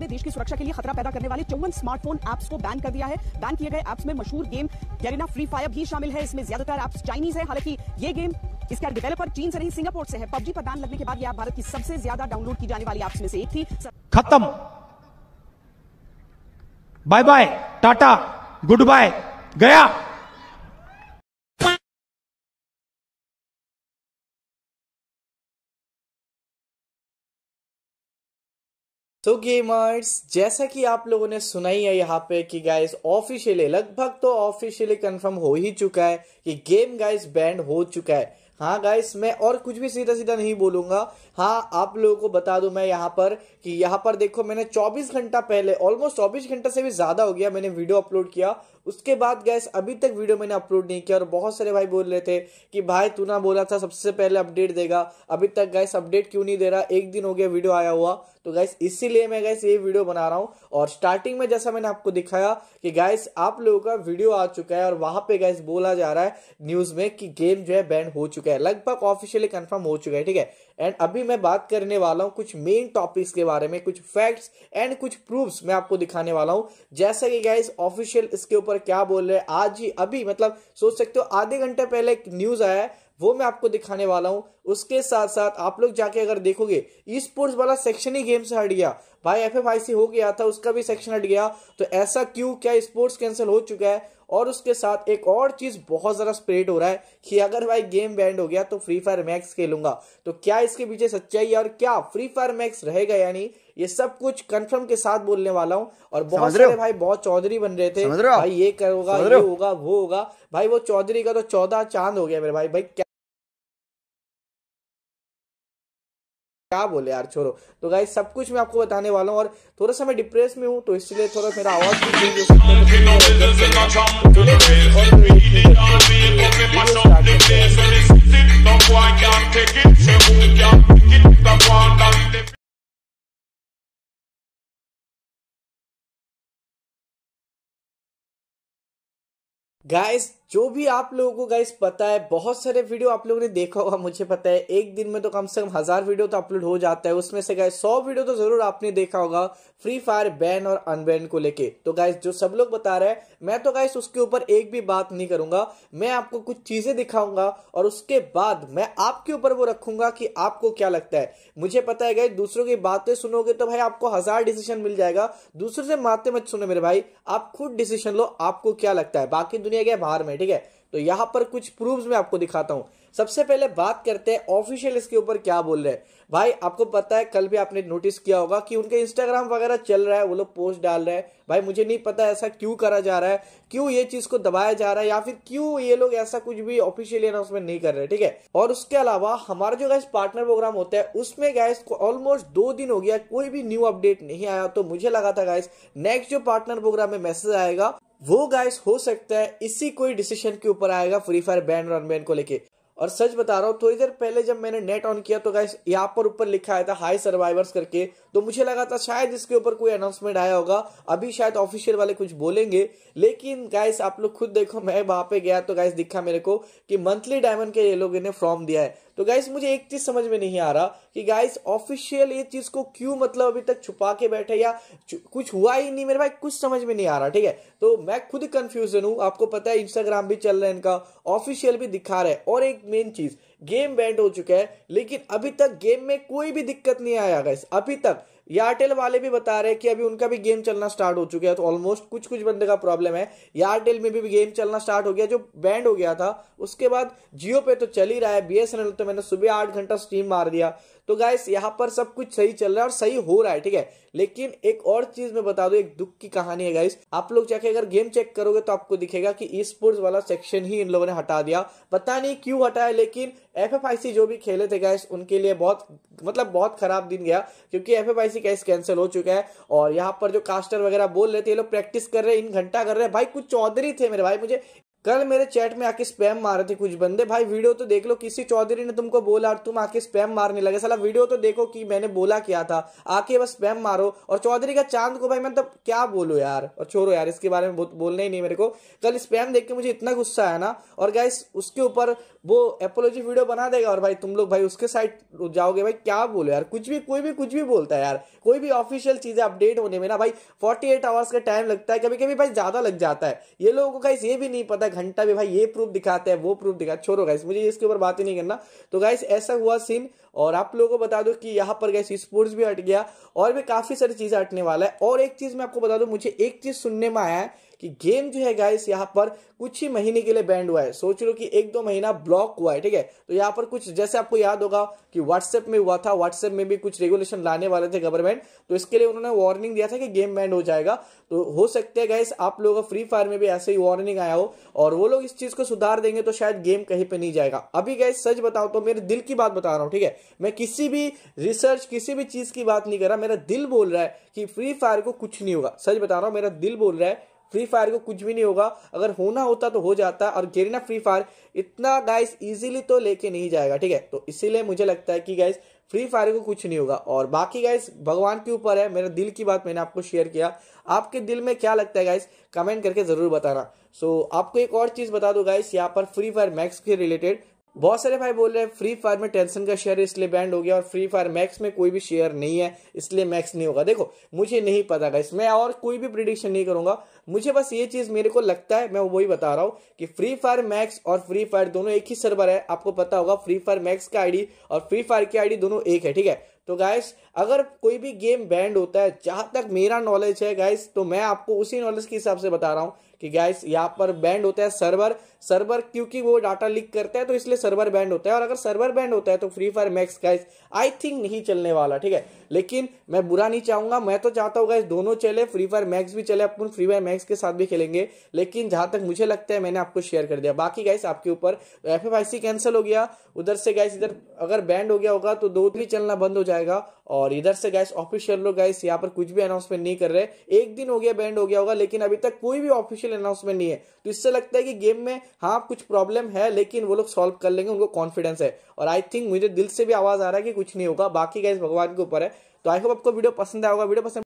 ने देश की सुरक्षा के लिए खतरा पैदा करने वाले चौवन स्मार्टफोन एप्स को बैन कर दिया है बैन किए गए एप्स में मशहूर गेम गैरिना फ्री फायर भी शामिल है इसमें ज्यादातर ऐप्स चाइनीज है हालांकि ये गेम इसका डेवलपर चीन से नहीं सिंगापुर से है पबजी पर बैन लगने के बाद यह भारत की सबसे ज्यादा डाउनलोड की जाने वाली एप्स में से एक थी खत्म bye bye tata goodbye गया तो गेमर्स जैसा कि आप लोगों ने सुना ही है यहाँ पे कि गाइस ऑफिशियली लगभग तो ऑफिशियली कंफर्म हो ही चुका है कि गेम गाइस बैंड हो चुका है हाँ गाइस मैं और कुछ भी सीधा सीधा नहीं बोलूंगा हाँ आप लोगों को बता दूं मैं यहाँ पर कि यहाँ पर देखो मैंने 24 घंटा पहले ऑलमोस्ट 24 घंटा से भी ज़्यादा हो गया मैंने वीडियो अपलोड किया उसके बाद गैस अभी तक वीडियो मैंने अपलोड नहीं किया और बहुत सारे भाई बोल रहे थे कि भाई तू ना बोला था सबसे पहले अपडेट देगा अभी तक गैस अपडेट क्यों नहीं दे रहा एक दिन हो गया वीडियो आया हुआ तो गैस इसीलिए मैं गैस ये वीडियो बना रहा हूँ और स्टार्टिंग में जैसा मैंने आपको दिखाया कि गैस आप लोगों का वीडियो आ चुका है और वहां पर गैस बोला जा रहा है न्यूज में कि गेम जो है बैन हो चुका चुका है लगभग ऑफिशियली कंफर्म हो चुका है ठीक है एंड अभी मैं बात करने वाला हूँ कुछ मेन टॉपिक्स के बारे में कुछ फैक्ट्स एंड कुछ प्रूफ्स मैं आपको दिखाने वाला हूँ जैसा कि गाइज ऑफिशियल इसके ऊपर क्या बोल रहे हैं आज ही अभी मतलब सोच सकते हो आधे घंटे पहले एक न्यूज़ आया है वो मैं आपको दिखाने वाला हूँ उसके साथ साथ आप लोग जाके अगर देखोगे ई स्पोर्ट्स वाला सेक्शन ही गेम से हट गया भाई एफ हो गया था उसका भी सेक्शन हट गया तो ऐसा क्यों क्या स्पोर्ट्स कैंसिल हो चुका है और उसके साथ एक और चीज बहुत ज्यादा स्प्रेड हो रहा है कि अगर भाई गेम बैंड हो गया तो फ्री फायर मैक्स खेलूंगा तो क्या इसके पीछे सच्चाई है और क्या फ्री फायर मैक्स रहेगा यानी ये सब कुछ कंफर्म के साथ बोलने वाला हूँ और बहुत सारे भाई बहुत चौधरी बन रहे थे भाई ये करोगा ये होगा वो होगा भाई वो चौधरी का तो चौदह चांद हो गया मेरे भाई भाई क्या बोले यार छोरो तो गाइस सब कुछ मैं आपको बताने वाला हूँ और थोड़ा सा मैं डिप्रेस में हूँ तो इसलिए थोड़ा मेरा आवाज भी चेंज हो सकता है गाइस जो भी आप लोगों को गाइस पता है बहुत सारे वीडियो आप लोगों ने देखा होगा मुझे पता है एक दिन में तो कम से कम हजार वीडियो तो अपलोड हो जाता है उसमें से गाइस सौ वीडियो तो जरूर आपने देखा होगा फ्री फायर बैन और अनबैन को लेके तो गाइस जो सब लोग बता रहे हैं मैं तो गाइस उसके ऊपर एक भी बात नहीं करूंगा मैं आपको कुछ चीजें दिखाऊंगा और उसके बाद मैं आपके ऊपर वो रखूंगा कि आपको क्या लगता है मुझे पता है गाइस दूसरों की बातें सुनोगे तो भाई आपको हजार डिसीजन मिल जाएगा दूसरों से माते मत सुनो मेरे भाई आप खुद डिसीजन लो आपको क्या लगता है बाकी दुनिया के बाहर में ठीक है तो यहाँ पर कुछ प्रूफ मैं आपको दिखाता हूँ सबसे पहले बात करते हैं ऑफिशियल इसके ऊपर क्या बोल रहे हैं भाई आपको पता है कल भी आपने नोटिस किया होगा कि उनके इंस्टाग्राम वगैरह चल रहा है वो लोग पोस्ट डाल रहे हैं भाई मुझे नहीं पता ऐसा क्यों करा जा रहा है क्यों ये चीज को दबाया जा रहा है या फिर क्यों ये लोग ऐसा कुछ भी ऑफिशियली अनाउंसमेंट नहीं कर रहे ठीक है और उसके अलावा हमारा जो गैस पार्टनर प्रोग्राम होता है उसमें गैस ऑलमोस्ट दो दिन हो गया कोई भी न्यू अपडेट नहीं आया तो मुझे लगा था गैस नेक्स्ट जो पार्टनर प्रोग्राम में मैसेज आएगा वो गाइस हो सकता है इसी कोई डिसीजन के ऊपर आएगा फ्री फायर बैन और अनबैन को लेके और सच बता रहा हूँ थोड़ी देर पहले जब मैंने नेट ऑन किया तो गाइस यहाँ पर ऊपर लिखा आया था हाई सर्वाइवर्स करके तो मुझे लगा था शायद इसके ऊपर कोई अनाउंसमेंट आया होगा अभी शायद ऑफिशियल वाले कुछ बोलेंगे लेकिन गाइस आप लोग खुद देखो मैं वहां पे गया तो गाइस दिखा मेरे को कि मंथली डायमंड के ये लोग इन्हें फॉर्म दिया है तो गाइस मुझे एक चीज समझ में नहीं आ रहा कि गाइस ऑफिशियल ये चीज को क्यों मतलब अभी तक छुपा के बैठे या कुछ हुआ ही नहीं मेरे भाई कुछ समझ में नहीं आ रहा ठीक है तो मैं खुद कंफ्यूजन हूं आपको पता है इंस्टाग्राम भी चल रहा है इनका ऑफिशियल भी दिखा रहा है और एक मेन चीज गेम बैंड हो चुका है लेकिन अभी तक गेम में कोई भी दिक्कत नहीं आया गाइस अभी तक एयरटेल वाले भी बता रहे हैं कि अभी उनका भी गेम चलना स्टार्ट हो चुका है तो ऑलमोस्ट कुछ कुछ बंदे का प्रॉब्लम है एयरटेल में भी गेम चलना स्टार्ट हो गया जो बैंड हो गया था उसके बाद जियो पे तो चल ही रहा है बी तो मैंने सुबह आठ घंटा स्ट्रीम मार दिया तो गाइस यहाँ पर सब कुछ सही चल रहा है और सही हो रहा है ठीक है लेकिन एक और चीज मैं बता दू एक दुख की कहानी है गाइस आप लोग चाहे अगर गेम चेक करोगे तो आपको दिखेगा कि ई स्पोर्ट्स वाला सेक्शन ही इन लोगों ने हटा दिया पता नहीं क्यों हटाया लेकिन एफ जो भी खेले थे गाइस उनके लिए बहुत मतलब बहुत खराब दिन गया क्योंकि एफ एफ कैंसिल हो चुका है और यहाँ पर जो कास्टर वगैरह बोल रहे थे ये लोग प्रैक्टिस कर रहे हैं इन घंटा कर रहे हैं भाई कुछ चौधरी थे मेरे भाई मुझे कल मेरे चैट में आके स्पैम मारे थे कुछ बंदे भाई वीडियो तो देख लो किसी चौधरी ने तुमको बोला और तुम आके स्पैम मारने लगे साला वीडियो तो देखो कि मैंने बोला क्या था आके बस स्पैम मारो और चौधरी का चांद को भाई तब क्या बोलो यार और छोड़ो यार इसके बारे में बोलना ही नहीं मेरे को कल स्पैम देख के मुझे इतना गुस्सा आया ना और क्या उसके ऊपर वो एपोलॉजी वीडियो बना देगा और भाई तुम लोग भाई उसके साइड जाओगे भाई क्या बोलो यार कुछ भी कोई भी कुछ भी बोलता है यार कोई भी ऑफिशियल चीजें अपडेट होने में ना भाई फोर्टी आवर्स का टाइम लगता है कभी कभी भाई ज्यादा लग जाता है ये लोगों को गाइस ये भी नहीं पता घंटा भी भाई ये प्रूफ दिखाते हैं वो प्रूफ दिखा छोड़ो गैस मुझे इसके ऊपर बात ही नहीं करना तो गैस ऐसा हुआ सीन और आप लोगों को बता दो कि यहाँ पर गैस स्पोर्ट्स भी हट गया और भी काफी सारी चीजें हटने वाला है और एक चीज मैं आपको बता दू मुझे एक चीज सुनने में आया है कि गेम जो है गाइस यहाँ पर कुछ ही महीने के लिए बैंड हुआ है सोच लो कि एक दो महीना ब्लॉक हुआ है ठीक है तो यहाँ पर कुछ जैसे आपको याद होगा कि व्हाट्सएप में हुआ था व्हाट्सएप में भी कुछ रेगुलेशन लाने वाले थे गवर्नमेंट तो इसके लिए उन्होंने वार्निंग दिया था कि गेम बैंड हो जाएगा तो हो सकता है गाइस आप लोगों का फ्री फायर में भी ऐसे ही वार्निंग आया हो और वो लोग इस चीज को सुधार देंगे तो शायद गेम कहीं पर नहीं जाएगा अभी गाइस सच बताओ तो मेरे दिल की बात बता रहा हूँ ठीक है मैं किसी भी रिसर्च किसी भी चीज की बात नहीं कर रहा मेरा दिल बोल रहा है कि फ्री फायर को कुछ नहीं होगा सच बता रहा हूँ मेरा दिल बोल रहा है फ्री फायर को कुछ भी नहीं होगा अगर होना होता तो हो जाता और गेरिना फ्री फायर इतना गाइस इजीली तो लेके नहीं जाएगा ठीक है तो इसीलिए मुझे लगता है कि गाइस फ्री फायर को कुछ नहीं होगा और बाकी गाइस भगवान के ऊपर है मेरे दिल की बात मैंने आपको शेयर किया आपके दिल में क्या लगता है गाइस कमेंट करके जरूर बताना सो so, आपको एक और चीज बता दो गाइस यहाँ पर फ्री फायर मैक्स के रिलेटेड बहुत सारे भाई बोल रहे हैं फ्री फायर में टेंशन का शेयर इसलिए बैंड हो गया और फ्री फायर मैक्स में कोई भी शेयर नहीं है इसलिए मैक्स नहीं होगा देखो मुझे नहीं पता गाइस मैं और कोई भी प्रिडिक्शन नहीं करूंगा मुझे बस ये चीज मेरे को लगता है मैं वही बता रहा हूँ कि फ्री फायर मैक्स और फ्री फायर दोनों एक ही सर्वर है आपको पता होगा फ्री फायर मैक्स का आईडी और फ्री फायर की आईडी दोनों एक है ठीक है तो गाइस अगर कोई भी गेम बैंड होता है जहां तक मेरा नॉलेज है गाइस तो मैं आपको उसी नॉलेज के हिसाब से बता रहा हूँ कि गैस यहाँ पर बैंड होता है सर्वर सर्वर क्योंकि वो डाटा लीक करता है तो इसलिए सर्वर बैंड होता है और अगर सर्वर बैंड होता है तो Free Fire Max guys I think नहीं चलने वाला ठीक है लेकिन मैं बुरा नहीं चाहूंगा मैं तो चाहता हूँ गैस दोनों चले फ्री फायर मैक्स भी चले अपन फ्री फायर मैक्स के साथ भी खेलेंगे लेकिन जहां तक मुझे लगता है मैंने आपको शेयर कर दिया बाकी गैस आपके ऊपर एफ कैंसिल हो गया उधर से गैस इधर अगर बैंड हो गया होगा तो दो भी चलना बंद हो जाएगा और इधर से गैस ऑफिशियल लोग गैस यहाँ पर कुछ भी अनाउंसमेंट नहीं कर रहे एक दिन हो गया बैंड हो गया होगा लेकिन अभी तक कोई भी ऑफिशियल ऑफिशियल अनाउंसमेंट नहीं है तो इससे लगता है कि गेम में हाँ कुछ प्रॉब्लम है लेकिन वो लोग सॉल्व कर लेंगे उनको कॉन्फिडेंस है और आई थिंक मुझे दिल से भी आवाज आ रहा है कि कुछ नहीं होगा बाकी का इस भगवान के ऊपर है तो आई होप आपको वीडियो पसंद आएगा वीडियो पसंद